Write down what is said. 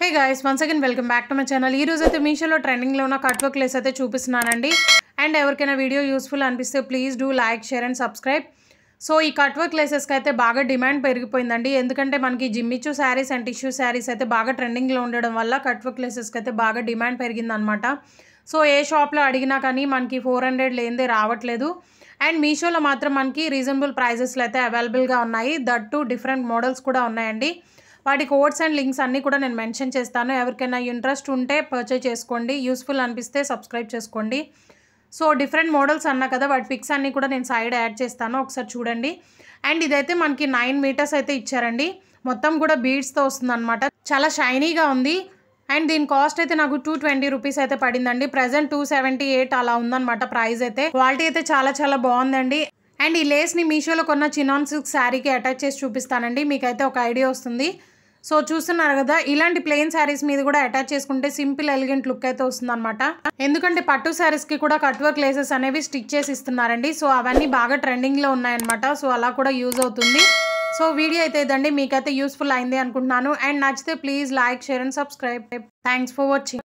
hey guys once again welcome back to my channel ఈ రోజు అయితే మీషోలో ట్రెండింగ్లో ఉన్న కట్ వర్క్ లెస్ అయితే చూపిస్తున్నానండి అండ్ ఎవరికైనా వీడియో యూస్ఫుల్ అనిపిస్తే please do like share and subscribe so ఈ కట్ వర్క్ లెసెస్కి అయితే బాగా డిమాండ్ పెరిగిపోయిందండి ఎందుకంటే మనకి ఇచ్చూ శారీస్ అండ్ టిష్యూ శారీస్ అయితే బాగా ట్రెండింగ్లో ఉండడం వల్ల కట్ వర్క్ లెసెస్కి అయితే బాగా డిమాండ్ పెరిగిందనమాట సో ఏ షాప్లో అడిగినా కానీ మనకి ఫోర్ హండ్రెడ్ లేనిదే రావట్లేదు అండ్ మీషోలో మాత్రం మనకి రీజనబుల్ ప్రైజెస్లో అయితే అవైలబుల్గా ఉన్నాయి దట్ టు డిఫరెంట్ మోడల్స్ కూడా ఉన్నాయండి వాటి కోడ్స్ అండ్ లింక్స్ అన్నీ కూడా నేను మెన్షన్ చేస్తాను ఎవరికైనా ఇంట్రెస్ట్ ఉంటే పర్చేజ్ చేసుకోండి యూస్ఫుల్ అనిపిస్తే సబ్స్క్రైబ్ చేసుకోండి సో డిఫరెంట్ మోడల్స్ అన్నా కదా వాటి పిక్స్ అన్నీ కూడా నేను సైడ్ యాడ్ చేస్తాను ఒకసారి చూడండి అండ్ ఇదైతే మనకి నైన్ మీటర్స్ అయితే ఇచ్చారండి మొత్తం కూడా బీడ్స్తో వస్తుందన్నమాట చాలా షైనీగా ఉంది అండ్ దీని కాస్ట్ అయితే నాకు టూ ట్వంటీ రూపీస్ అయితే పడిందండి ప్రజెంట్ టూ సెవెంటీ ఎయిట్ అలా ఉందన్నమాట ప్రైస్ అయితే క్వాలిటీ అయితే చాలా చాలా బాగుందండి అండ్ ఈ లేస్ని మీషోలో కొన్న చిన్నాన్ సిల్క్ శారీకి అటాచ్ చేసి చూపిస్తానండి మీకైతే ఒక ఐడియా వస్తుంది సో చూస్తున్నారు కదా ఇలాంటి ప్లెయిన్ శారీస్ మీద కూడా అటాచ్ చేసుకుంటే సింపుల్ ఎలిగెంట్ లుక్ అయితే వస్తుందన్నమాట ఎందుకంటే పట్టు కి కూడా కట్ వర్క్ లేసెస్ అనేవి స్టిచ్ చేసి ఇస్తున్నారండి సో అవన్నీ బాగా ట్రెండింగ్ లో ఉన్నాయన్నమాట సో అలా కూడా యూజ్ అవుతుంది సో వీడియో అయితే ఇదండి మీకైతే యూస్ఫుల్ అయింది అనుకుంటున్నాను అండ్ నచ్చితే please like share and subscribe thanks for watching